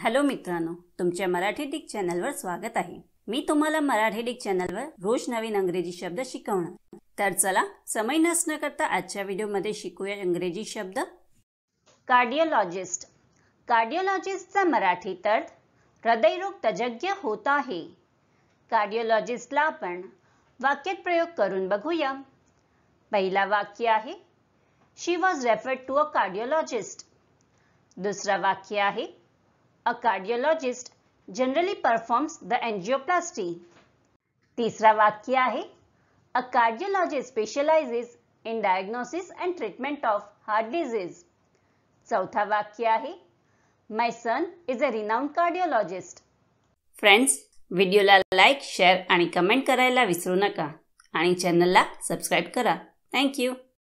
Hello मित्रांनो तुमच्या Marathi Dick चॅनलवर स्वागत आहे मी तुम्हाला मराठी डिक चॅनलवर रोज नवीन अंग्रेजी शब्द शिकवणार तर चला समय नसणं करता आजच्या व्हिडिओमध्ये शिकूया इंग्रजी शब्द कार्डिओलॉजिस्ट कार्डिओलॉजिस्टचा मराठी अर्थ हृदयरोग तज्ज्ञ होत आहे कार्डिओलॉजिस्टला आपण वाक्यात प्रयोग करून बघूया पहिला वाक्य आहे she was referred to a cardiologist दुसरा वाक्य आहे a cardiologist generally performs the angioplasty. तीसरा वाक्य आहे A cardiologist specializes in diagnosis and treatment of heart disease. चौथा वाक्य आहे My son is a renowned cardiologist. Friends व्हिडिओला लाईक शेअर आणि कमेंट करायला विसरू नका आणि चॅनलला सबस्क्राईब करा थँक्यू